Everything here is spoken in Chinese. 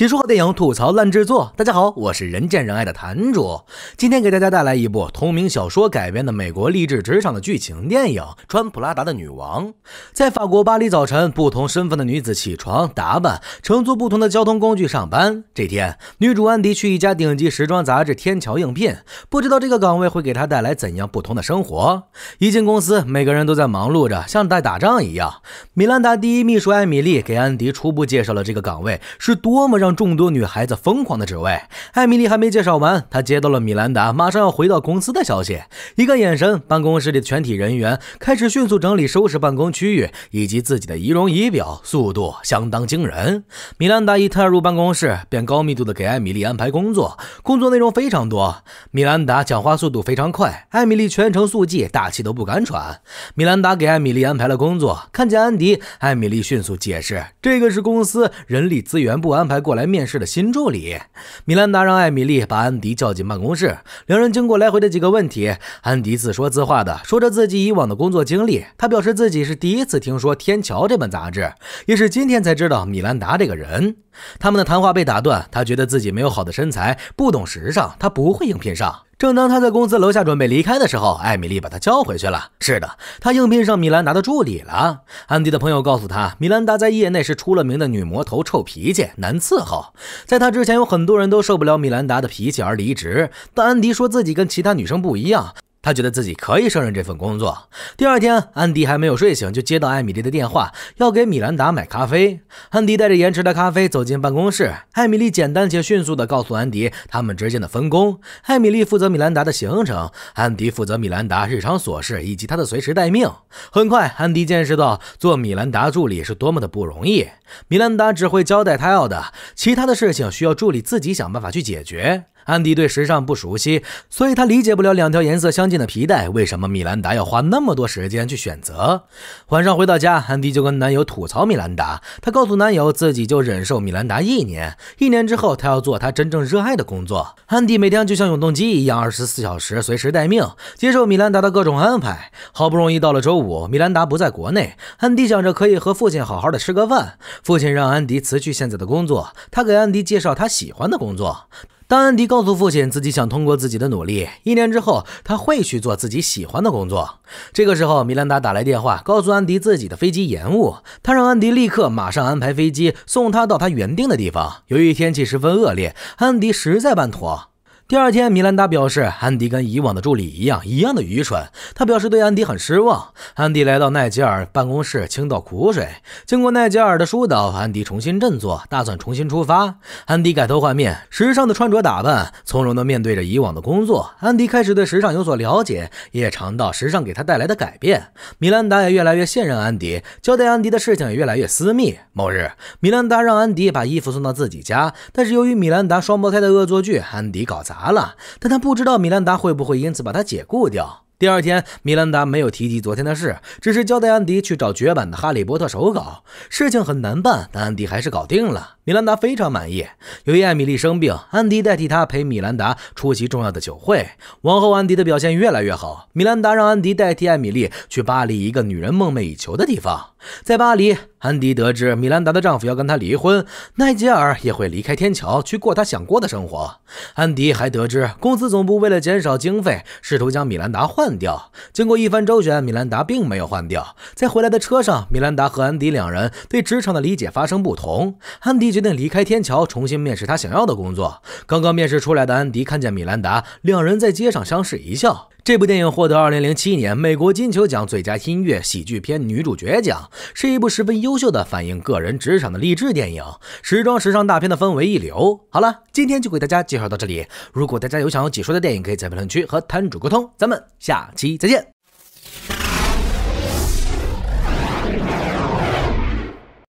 解说电影吐槽烂制作。大家好，我是人见人爱的坛主。今天给大家带来一部同名小说改编的美国励志职场的剧情电影《穿普拉达的女王》。在法国巴黎早晨，不同身份的女子起床、打扮，乘坐不同的交通工具上班。这天，女主安迪去一家顶级时装杂志《天桥》应聘，不知道这个岗位会给她带来怎样不同的生活。一进公司，每个人都在忙碌着，像在打仗一样。米兰达第一秘书艾米丽给安迪初步介绍了这个岗位是多么让。众多女孩子疯狂的职位，艾米丽还没介绍完，她接到了米兰达马上要回到公司的消息。一个眼神，办公室里的全体人员开始迅速整理收拾办公区域以及自己的仪容仪表，速度相当惊人。米兰达一踏入办公室，便高密度的给艾米丽安排工作，工作内容非常多。米兰达讲话速度非常快，艾米丽全程速记，大气都不敢喘。米兰达给艾米丽安排了工作，看见安迪，艾米丽迅速解释，这个是公司人力资源部安排工。过来面试的新助理米兰达让艾米丽把安迪叫进办公室，两人经过来回的几个问题，安迪自说自话的说着自己以往的工作经历。他表示自己是第一次听说《天桥》这本杂志，也是今天才知道米兰达这个人。他们的谈话被打断，他觉得自己没有好的身材，不懂时尚，他不会应聘上。正当他在公司楼下准备离开的时候，艾米丽把他叫回去了。是的，他应聘上米兰达的助理了。安迪的朋友告诉他，米兰达在业内是出了名的女魔头，臭脾气，难伺候。在他之前，有很多人都受不了米兰达的脾气而离职。但安迪说自己跟其他女生不一样。他觉得自己可以胜任这份工作。第二天，安迪还没有睡醒，就接到艾米丽的电话，要给米兰达买咖啡。安迪带着延迟的咖啡走进办公室，艾米丽简单且迅速地告诉安迪他们之间的分工：艾米丽负责米兰达的行程，安迪负责米兰达日常琐事以及他的随时待命。很快，安迪见识到做米兰达助理是多么的不容易。米兰达只会交代他要的，其他的事情需要助理自己想办法去解决。安迪对时尚不熟悉，所以他理解不了两条颜色相近的皮带为什么米兰达要花那么多时间去选择。晚上回到家，安迪就跟男友吐槽米兰达。他告诉男友自己就忍受米兰达一年，一年之后他要做他真正热爱的工作。安迪每天就像永动机一样，二十四小时随时待命，接受米兰达的各种安排。好不容易到了周五，米兰达不在国内，安迪想着可以和父亲好好的吃个饭。父亲让安迪辞去现在的工作，他给安迪介绍他喜欢的工作。当安迪告诉父亲自己想通过自己的努力，一年之后他会去做自己喜欢的工作。这个时候，米兰达打来电话，告诉安迪自己的飞机延误，他让安迪立刻马上安排飞机送他到他原定的地方。由于天气十分恶劣，安迪实在办妥。第二天，米兰达表示，安迪跟以往的助理一样，一样的愚蠢。他表示对安迪很失望。安迪来到奈吉尔办公室倾倒苦水。经过奈吉尔的疏导，安迪重新振作，打算重新出发。安迪改头换面，时尚的穿着打扮，从容的面对着以往的工作。安迪开始对时尚有所了解，也尝到时尚给他带来的改变。米兰达也越来越信任安迪，交代安迪的事情也越来越私密。某日，米兰达让安迪把衣服送到自己家，但是由于米兰达双胞胎的恶作剧，安迪搞砸。达了，但他不知道米兰达会不会因此把他解雇掉。第二天，米兰达没有提及昨天的事，只是交代安迪去找绝版的《哈利波特》手稿。事情很难办，但安迪还是搞定了。米兰达非常满意。由于艾米丽生病，安迪代替她陪米兰达出席重要的酒会。往后，安迪的表现越来越好。米兰达让安迪代替艾米丽去巴黎一个女人梦寐以求的地方。在巴黎。安迪得知米兰达的丈夫要跟她离婚，奈杰尔也会离开天桥去过他想过的生活。安迪还得知公司总部为了减少经费，试图将米兰达换掉。经过一番周旋，米兰达并没有换掉。在回来的车上，米兰达和安迪两人对职场的理解发生不同。安迪决定离开天桥，重新面试他想要的工作。刚刚面试出来的安迪看见米兰达，两人在街上相视一笑。这部电影获得2007年美国金球奖最佳音乐喜剧片女主角奖，是一部十分优秀的反映个人职场的励志电影。时装、时尚大片的氛围一流。好了，今天就给大家介绍到这里。如果大家有想要解说的电影，可以在评论区和摊主沟通。咱们下期再见。